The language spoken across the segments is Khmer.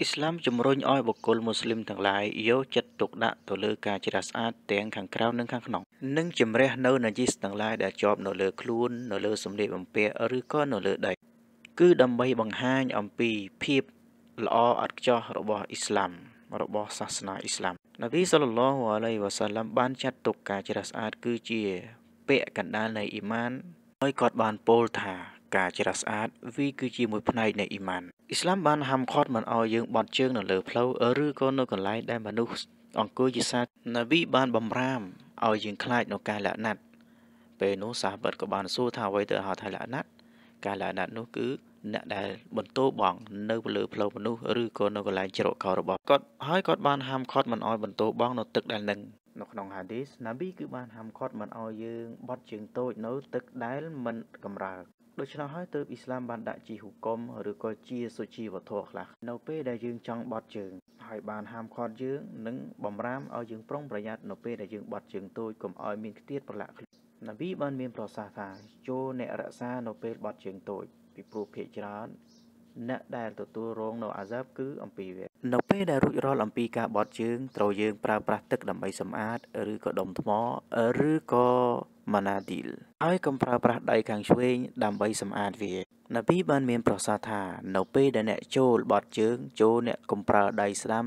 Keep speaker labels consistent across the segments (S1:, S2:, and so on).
S1: អ៊ីស្លាមជំរុញឲ្យបុគ្គលមូស្លីមទាំងឡាយយកចិត្តទុកដាក់ទៅលើការច្រាស្អាតទាំងខាងក្រៅនិងខាងក្នុង និងជំរះនៅនជីសទាំងឡាយដែលជាប់នៅលើខ្លួន នៅលើសម្លៀកបំពាក់ឬក៏នៅលើដីគឺដើម្បីបង្ហាញអំពីភាពល្អឥតខ្ចោះរបស់អ៊ីស្លាម របស់សាសនាអ៊ីស្លាមនប៊ីសល្លឡោះអាឡៃវ៉ាសាឡាំបានចាត់ទុកការច្រាស្អាតគឺជាពាក្យកណ្ដាលនៃអ៊ីម៉ានហើយគាត់បានពោលថាការច្រាស់ស្អាតវាគឺជាមួយផ្នែកនៃអ៊ីម៉ានអ៊ីស្លាមបានហាមឃាត់មិនឲ្យយើងបត់ជើងនៅលើផ្លូវឬក៏នៅកន្លែងដែលមនុស្សអង្គុយជាសាណាវីបានបំរាមឲ្យយើងខ្លាចនៅការលាក់ណាត់ពេលនោះសាហាបតក៏បានសួរថាអ្វីទៅហៅថាលាក់ណាត់ ការលាក់ណាត់នោះគឺអ្នកដែលបន្ទោបងនៅលើផ្លូវមនុស្សឬក៏នៅកន្លែងជ្រកកោរបស់គាត់ហើយគាត់បានហាមឃាត់មិនឲ្យបន្ទោបងនៅទឹកដែលនឹងនៅក្នុងហាឌីសណាប៊ីគឺបានហាមឃាត់មិនឲ្យយើងបត់ជើងតូចនៅទឹកដែលមិនកម្រើដូច្នោះហើយទើបអ៊ីស្លាមបានដាក់ជាហុកុមឬក៏ជាសុជីវធម៌ខ្លះនៅពេលដែលយើងចង់បត់ជើងហើយបានហាមឃាត់យើងនិងបំរាមឲ្យយើងប្រុងប្រយ័ត្ននៅពេលដែលយើងបត់ជើងតូចកុំឲ្យមានខ្ទាតប្រឡាក់ខ្លួននប៊ីបានមានប្រសាសន៍ថាចូលអ្នករក្សានៅពេលបត់ជើងតូចពីព្រោះភាកច្រើនអ្នកដែលទទួលរងនៅអាសាប់គឺអំពីវានៅពេលដែលរួចរាល់អំពីការបត់ជើងត្រូវយើងប្រើប្រាស់ទឹកដើម្បីសម្អាតឬក៏ដុំថ្មឬក៏ម៉ាណាឌីលហើយកុំប្រើប្រាស់ដៃខាងឆ្វេងដើម្បីសម្អាតវានប៊ីបានមានប្រសាសន៍ថានៅពេលដែលអ្នកចូលបត់ជើងចូលអ្នកកុំប្រើដៃស្ដាំ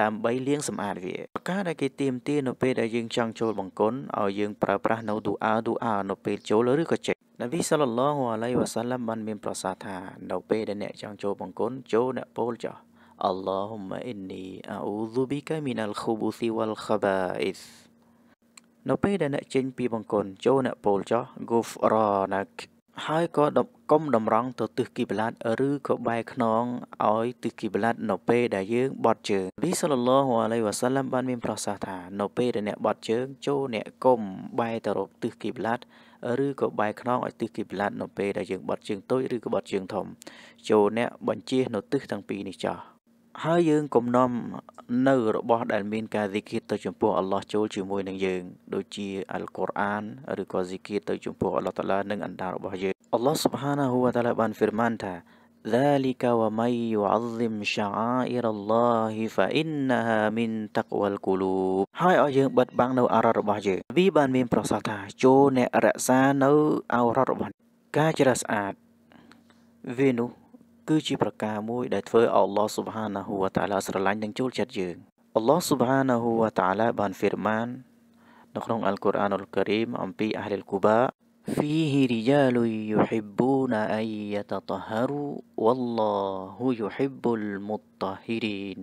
S1: ដើម្បីលាងសម្អាតវាប្រការដែលគេទៀមទានៅពេលដែលយើងចង់ចូលបង្គន់ឲ្យយើងប្រើប្រាស់នៅឌូអាឌូអានៅពេលចូលឬក៏ចេញនប៊ីសាឡឡោះអាឡៃវ៉ាសាឡាំបានមានប្រសាសន៍ថានៅពេលដែលអ្នកចង់ចូលបង្គន់ចូលអ្នកពោលចោះ اللهم إني أعوذ بك من الخبث والخبائث នៅពេលដែលអ្នកចេញពីបង្គន់ចូលអ្នកពោលចោះ Gufranak ហើយក៏កុំតម្រង់ទៅទិសគីបឡាតឬក៏បែរខ្នងឲ្យទិសគីបឡាតនៅពេលដែលយើងបត់ជើងវិសលឡោះអាឡៃវ៉ាសាឡាំបានមានប្រសាសន៍ថានៅពេលដែលអ្នកបត់ជើងចូលអ្នកកុំបែរទៅរកទិសគីបឡាតឬក៏បែរខ្នងឲ្យទិសគីបឡាតនៅពេលដែលយើងបត់ជើងតូចឬក៏បត់ជើងធំចូលអ្នកបញ្ជានៅទិសទាំងពីរនេះចោះហើយយើងកុំនាំនៅរបស់ដែលមានការហ្សិគៀតទៅចំពោះអល់ឡោះចូលជាមួយនឹងយើងដូចជាអល់កុរអានឬក៏ហ្សិគៀតទៅចំពោះអល់ឡោះតាឡានិងអណ្ដារបស់យើងអល់ឡោះស៊ុបហានាហ៊ូវតាឡាបានហ្វីរម៉ានថា ذلك ومن يعظم شعائر الله فإنها من تقوى القلوب ហើយឲ្យយើងបិទបាំងនៅអរ៉ាត់របស់យើងវាបានមានប្រសាសន៍ថាចូលអ្នករក្សានៅអរ៉ាត់របស់ការច្រាស្អាតវានោះគឺជាប្រការមួយដែលធ្វើឲ្យ Allah Subhanahu wa Ta'ala dường Allah Subhanahu wa Ta'ala បានហ្វីរម៉ាននៅក្នុង Al-Qur'anul Karim អំពី Ahlul Quba فيه رجال يحبون أن يتطهروا والله يحب المطهرين